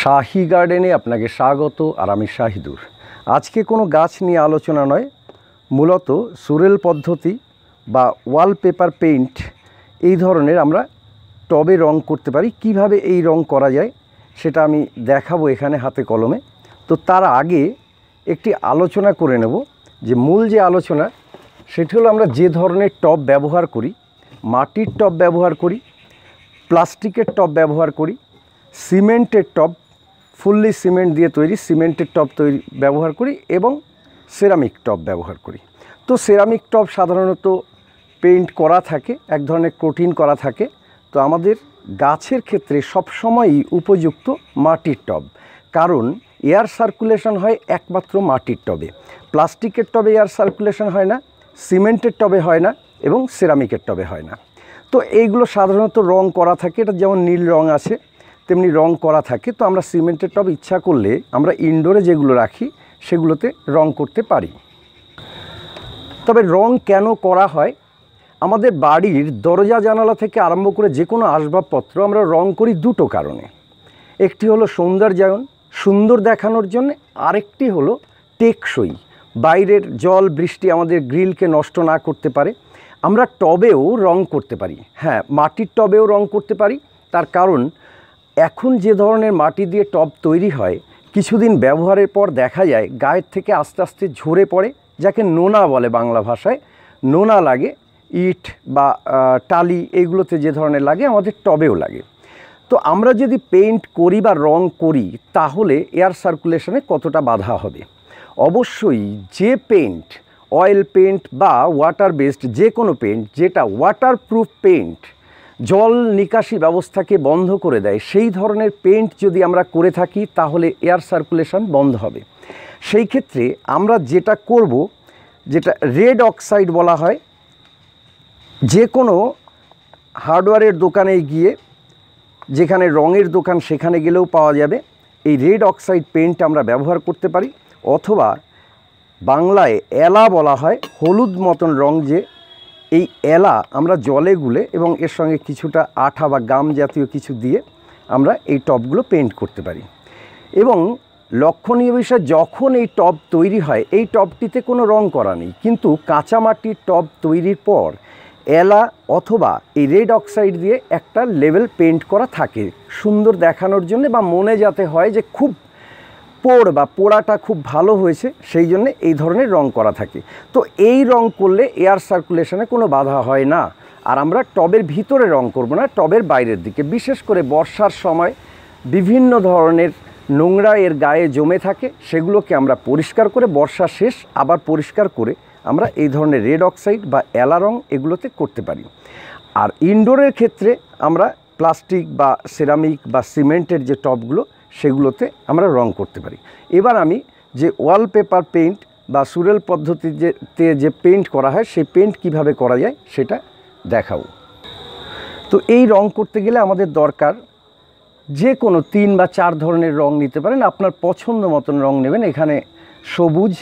শাহি গার্ডেনে আপনাকে স্বাগত আর আমি শাহিদুর আজকে কোনো গাছ নিয়ে আলোচনা নয় মূলত সুরেল পদ্ধতি বা ওয়ালপেপার পেইন্ট এই ধরনের আমরা টবে রং করতে পারি কিভাবে এই রং করা যায় সেটা আমি দেখাবো এখানে হাতে কলমে তো তার আগে একটি আলোচনা করে নেব যে মূল যে আলোচনা সেটি হলো আমরা যে ধরনের টব ব্যবহার করি মাটির টব ব্যবহার করি প্লাস্টিকের টব ব্যবহার করি সিমেন্টের টব ফুললি সিমেন্ট দিয়ে তৈরি সিমেন্টের টপ তৈরি ব্যবহার করি এবং সেরামিক টপ ব্যবহার করি তো সেরামিক টপ সাধারণত পেইন্ট করা থাকে এক ধরনের কোটিন করা থাকে তো আমাদের গাছের ক্ষেত্রে সবসময়ই উপযুক্ত মাটির টব কারণ এয়ার সার্কুলেশন হয় একমাত্র মাটির টবে প্লাস্টিকের টবে এয়ার সার্কুলেশন হয় না সিমেন্টের টবে হয় না এবং সেরামিকের টবে হয় না তো এইগুলো সাধারণত রং করা থাকে এটা যেমন নীল রং আছে তেমনি রং করা থাকে তো আমরা সিমেন্টের টব ইচ্ছা করলে আমরা ইনডোরে যেগুলো রাখি সেগুলোতে রং করতে পারি তবে রং কেন করা হয় আমাদের বাড়ির দরজা জানালা থেকে আরম্ভ করে যে কোনো আসবাবপত্র আমরা রং করি দুটো কারণে একটি হলো সৌন্দর্যায়ন সুন্দর দেখানোর জন্য আরেকটি হলো টেকসই বাইরের জল বৃষ্টি আমাদের গ্রিলকে নষ্ট না করতে পারে আমরা টবেও রং করতে পারি হ্যাঁ মাটির টবেও রং করতে পারি তার কারণ এখন যে ধরনের মাটি দিয়ে টব তৈরি হয় কিছুদিন ব্যবহারের পর দেখা যায় গায়ের থেকে আস্তে আস্তে ঝরে পড়ে যাকে নোনা বলে বাংলা ভাষায় নোনা লাগে ইট বা টালি এগুলোতে যে ধরনের লাগে আমাদের টবেও লাগে তো আমরা যদি পেইন্ট করি বা রং করি তাহলে এয়ার সার্কুলেশনে কতটা বাধা হবে অবশ্যই যে পেইন্ট অয়েল পেইন্ট বা ওয়াটার বেসড যে কোনো পেইন্ট যেটা ওয়াটারপ্রুফ পেইন্ট জল নিকাশি ব্যবস্থাকে বন্ধ করে দেয় সেই ধরনের পেন্ট যদি আমরা করে থাকি তাহলে এয়ার সার্কুলেশন বন্ধ হবে সেই ক্ষেত্রে আমরা যেটা করব যেটা রেড অক্সাইড বলা হয় যে কোনো হার্ডওয়্যারের দোকানে গিয়ে যেখানে রঙের দোকান সেখানে গেলেও পাওয়া যাবে এই রেড অক্সাইড পেন্ট আমরা ব্যবহার করতে পারি অথবা বাংলায় এলা বলা হয় হলুদ মতন রং যে এই এলা আমরা জলে গুলে এবং এর সঙ্গে কিছুটা আঠা বা গাম জাতীয় কিছু দিয়ে আমরা এই টপগুলো পেন্ট করতে পারি এবং লক্ষণীয় বিষয় যখন এই টপ তৈরি হয় এই টপটিতে কোনো রং করা নেই কিন্তু কাঁচা মাটির টপ তৈরির পর এলা অথবা এই রেড অক্সাইড দিয়ে একটা লেভেল পেন্ট করা থাকে সুন্দর দেখানোর জন্য বা মনে যাতে হয় যে খুব পোড় বা পোড়াটা খুব ভালো হয়েছে সেই জন্য এই ধরনের রং করা থাকে তো এই রং করলে এয়ার সার্কুলেশনে কোনো বাধা হয় না আর আমরা টবের ভিতরে রং করব না টবের বাইরের দিকে বিশেষ করে বর্ষার সময় বিভিন্ন ধরনের নোংরা এর গায়ে জমে থাকে সেগুলোকে আমরা পরিষ্কার করে বর্ষা শেষ আবার পরিষ্কার করে আমরা এই ধরনের রেড অক্সাইড বা অ্যালা রং এগুলোতে করতে পারি আর ইনডোরের ক্ষেত্রে আমরা প্লাস্টিক বা সেরামিক বা সিমেন্টের যে টবগুলো সেগুলোতে আমরা রং করতে পারি এবার আমি যে ওয়ালপেপার পেইন্ট বা সুরেল পদ্ধতিতে যে পেইন্ট করা হয় সেই পেইন্ট কিভাবে করা যায় সেটা দেখাবো তো এই রং করতে গেলে আমাদের দরকার যে কোনো তিন বা চার ধরনের রং নিতে পারেন আপনার পছন্দ মতন রং নেবেন এখানে সবুজ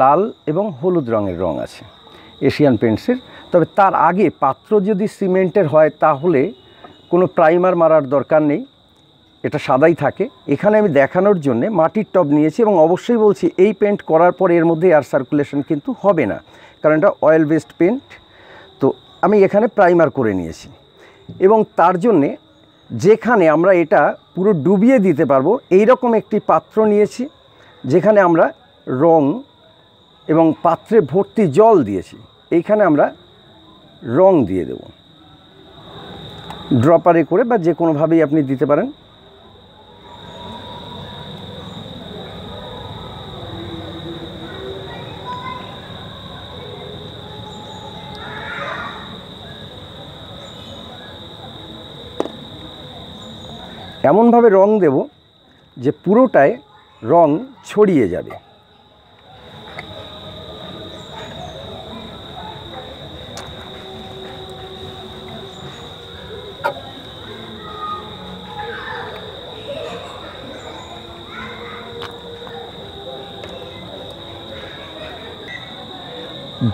লাল এবং হলুদ রঙের রং আছে এশিয়ান পেন্টসের তবে তার আগে পাত্র যদি সিমেন্টের হয় তাহলে কোনো প্রাইমার মারার দরকার নেই এটা সাদাই থাকে এখানে আমি দেখানোর জন্য মাটির টব নিয়েছি এবং অবশ্যই বলছি এই পেন্ট করার পর এর মধ্যে এয়ার সার্কুলেশন কিন্তু হবে না কারণ এটা অয়েল বেসড পেন্ট তো আমি এখানে প্রাইমার করে নিয়েছি এবং তার জন্যে যেখানে আমরা এটা পুরো ডুবিয়ে দিতে পারবো এইরকম একটি পাত্র নিয়েছি যেখানে আমরা রং এবং পাত্রে ভর্তি জল দিয়েছি এইখানে আমরা রং দিয়ে দেব ড্রপারে করে বা যে কোনোভাবেই আপনি দিতে পারেন এমনভাবে রং দেব যে পুরোটায় রং ছড়িয়ে যাবে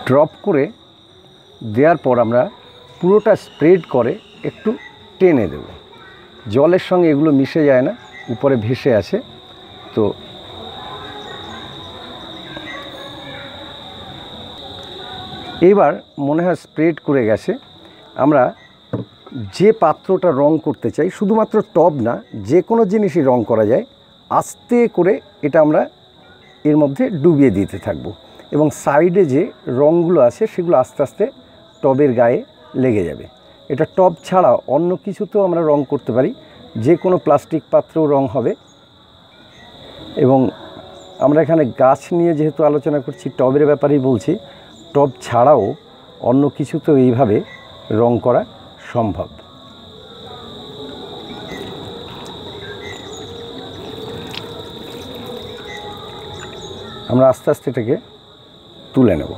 ড্রপ করে দেওয়ার পর আমরা পুরোটা স্প্রেড করে একটু টেনে দেবো জলের সঙ্গে এগুলো মিশে যায় না উপরে ভেসে আছে তো এইবার মনে হয় স্প্রেড করে গেছে আমরা যে পাত্রটা রং করতে চাই শুধুমাত্র টব না যে কোনো জিনিসই রং করা যায় আস্তে করে এটা আমরা এর মধ্যে ডুবিয়ে দিতে থাকব এবং সাইডে যে রঙগুলো আছে সেগুলো আস্তে আস্তে টবের গায়ে লেগে যাবে এটা টব ছাড়া অন্য কিছুতেও আমরা রং করতে পারি যে কোনো প্লাস্টিক পাত্রেও রং হবে এবং আমরা এখানে গাছ নিয়ে যেহেতু আলোচনা করছি টবের ব্যাপারেই বলছি টব ছাড়াও অন্য কিছুতে এইভাবে রং করা সম্ভব আমরা আস্তে আস্তে এটাকে তুলে নেব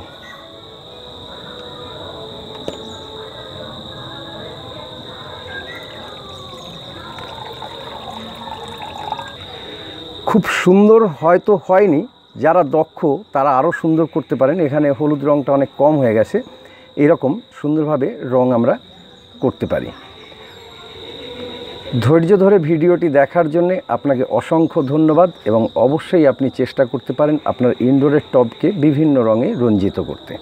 খুব সুন্দর হয়তো হয়নি যারা দক্ষ তারা আরও সুন্দর করতে পারেন এখানে হলুদ রঙটা অনেক কম হয়ে গেছে এরকম সুন্দরভাবে রং আমরা করতে পারি ধৈর্য ধরে ভিডিওটি দেখার জন্য আপনাকে অসংখ্য ধন্যবাদ এবং অবশ্যই আপনি চেষ্টা করতে পারেন আপনার ইনডোরের টবকে বিভিন্ন রঙে রঞ্জিত করতে